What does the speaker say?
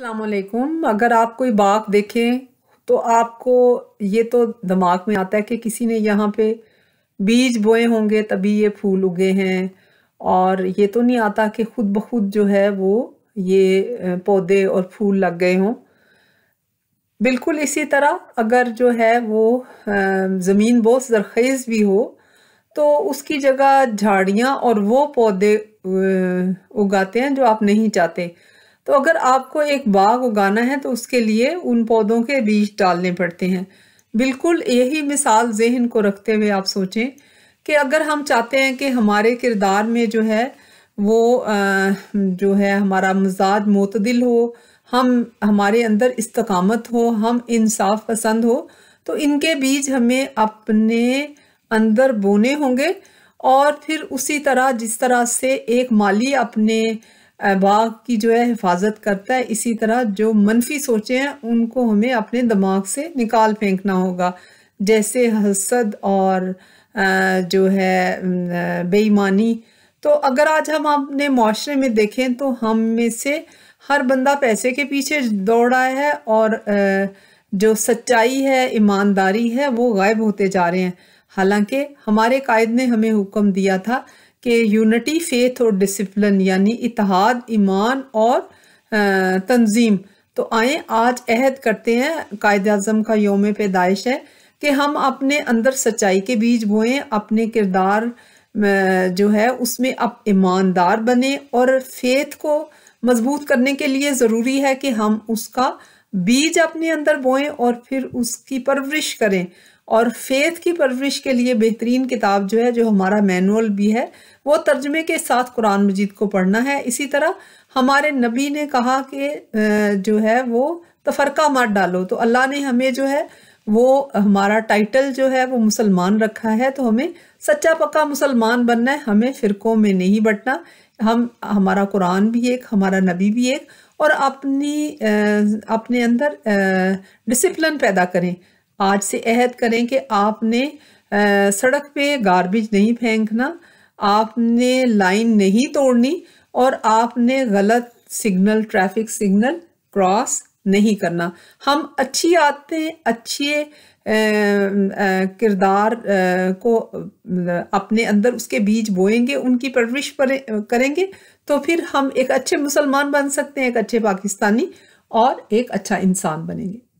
अलकुम अगर आप कोई बाग देखें तो आपको ये तो दिमाग में आता है कि किसी ने यहाँ पे बीज बोए होंगे तभी ये फूल उगे हैं और ये तो नहीं आता कि खुद ब खुद जो है वो ये पौधे और फूल लग गए हों बिल्कुल इसी तरह अगर जो है वो ज़मीन बहुत जरखेज़ भी हो तो उसकी जगह झाड़ियाँ और वो पौधे उगाते हैं जो आप नहीं चाहते तो अगर आपको एक बाग उगाना है तो उसके लिए उन पौधों के बीज डालने पड़ते हैं बिल्कुल यही मिसाल जहन को रखते हुए आप सोचें कि अगर हम चाहते हैं कि हमारे किरदार में जो है वो जो है हमारा मजाज मतदिल हो हम हमारे अंदर इस्तकामत हो हम इंसाफ पसंद हो तो इनके बीज हमें अपने अंदर बोने होंगे और फिर उसी तरह जिस तरह से एक माली अपने बाग की जो है हिफाजत करता है इसी तरह जो मनफी सोचे हैं उनको हमें अपने दिमाग से निकाल फेंकना होगा जैसे हसद और जो है बेईमानी तो अगर आज हम अपने माशरे में देखें तो हम में से हर बंदा पैसे के पीछे दौड़ रहा है और जो सच्चाई है ईमानदारी है वो गायब होते जा रहे हैं हालांकि हमारे कायद ने हमें हुक्म दिया था कि यूनिटी फेथ और डिसिप्लिन यानी इतिहाद ईमान और तंजीम तो आए आज अहद करते हैं कायद अजम का योम पैदाइश है कि हम अपने अंदर सच्चाई के बीज बोएं अपने किरदार जो है उसमें अब ईमानदार बने और फेथ को मजबूत करने के लिए ज़रूरी है कि हम उसका बीज अपने अंदर बोएं और फिर उसकी परवरिश करें और फेथ की परवरिश के लिए बेहतरीन किताब जो है जो हमारा मैनुअल भी है वो तर्जमे के साथ कुरान मजीद को पढ़ना है इसी तरह हमारे नबी ने कहा कि जो है वो तफरका मत डालो तो अल्लाह ने हमें जो है वो हमारा टाइटल जो है वो मुसलमान रखा है तो हमें सच्चा पक्का मुसलमान बनना है हमें फ़िरकों में नहीं बटना हम हमारा कुरान भी एक हमारा नबी भी एक और अपनी अपने अंदर डिसिप्लिन पैदा करें आज से अहद करें कि आपने आ, सड़क पे गार्बेज नहीं फेंकना आपने लाइन नहीं तोड़नी और आपने गलत सिग्नल ट्रैफिक सिग्नल क्रॉस नहीं करना हम अच्छी आदतें अच्छे किरदार को अपने अंदर उसके बीज बोएंगे उनकी परवरिश करेंगे तो फिर हम एक अच्छे मुसलमान बन सकते हैं एक अच्छे पाकिस्तानी और एक अच्छा इंसान बनेंगे